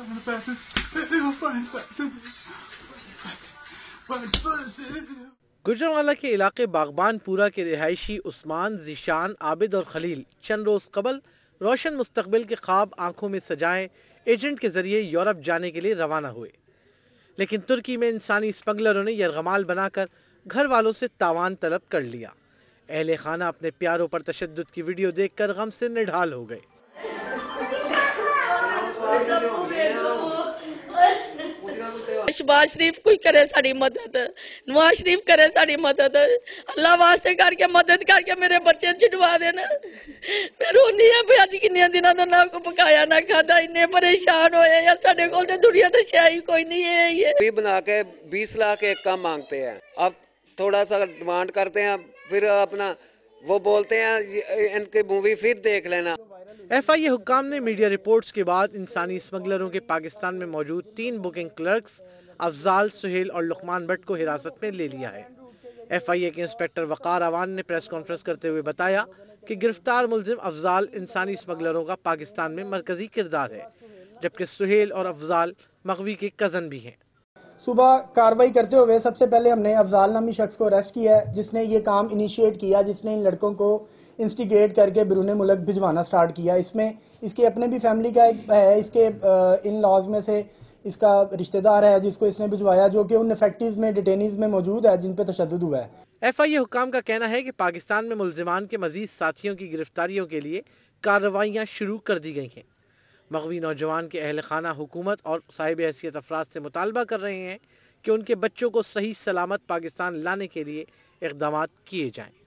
run the bathroom. गुजरवाला के इलाके बागबानपुरा के रिहायशी उस्मान जीशान आबिद और खलील चंद रोज़ कबल रोशन मुस्तबिल के ख्वाब आंखों में सजाएं एजेंट के जरिए यूरोप जाने के लिए रवाना हुए लेकिन तुर्की में इंसानी स्मगलरों ने यरगमाल बनाकर घर वालों से तावान तलब कर लिया अहल खाना अपने प्यारों पर तशद की वीडियो देख कर गम से निढाल हो गए शबाज शरीफ कोई करे साड़ी मदद नवाज शरीफ करे साड़ी मदद अल्लाह वास्ते करके मदद करके मेरे बच्चे छुटवा देन मैं रोनी हाँ कि दिन तो ना को पकाया ना खादा इन्ने परेशान हो साढ़े को दुनिया तो शाय कोई नहीं है ही बना के बीस लाख एक कम मांगते हैं अब थोड़ा सा डिमांड करते हैं फिर अपना वो बोलते हैं इनकी मूवी फिर देख लेना एफ आई ए हुकाम ने मीडिया रिपोर्ट्स के बाद इंसानी स्मगलरों के पाकिस्तान में मौजूद तीन बुकिंग क्लर्क्स अफजाल सुहेल और लुकमान भट्ट को हिरासत में ले लिया है एफ आई ए के इंस्पेक्टर वकार अवान ने प्रेस कॉन्फ्रेंस करते हुए बताया कि गिरफ्तार मुलजिम अफजाल इंसानी स्मगलरों का पाकिस्तान में मरकजी किरदार है जबकि सुहेल और अफजाल मगवी के कज़न भी हैं सुबह कार्रवाई करते हुए सबसे पहले हमने अफजाल नामी शख्स को अरेस्ट किया है जिसने ये काम इनिशिएट किया जिसने इन लड़कों को इंस्टिगेट करके बिरून मुल्क भिजवाना स्टार्ट किया इसमें इसके अपने भी फैमिली का एक है इसके इन लॉज में से इसका रिश्तेदार है जिसको इसने भिजवाया जो कि उन फैक्ट्रीज में डिटेनिज में मौजूद है जिन पर तशद हुआ है एफ आई ए हुकाम का कहना है कि पाकिस्तान में मुलजमान के मजीद साथियों की गिरफ्तारियों के लिए कार्रवाइयाँ शुरू कर दी गई हैं मगवी नौजवान के अहल खाना हुकूमत और साहिब हैसियत अफराद से मुतालबा कर रहे हैं कि उनके बच्चों को सही सलामत पाकिस्तान लाने के लिए इकदाम किए जाएँ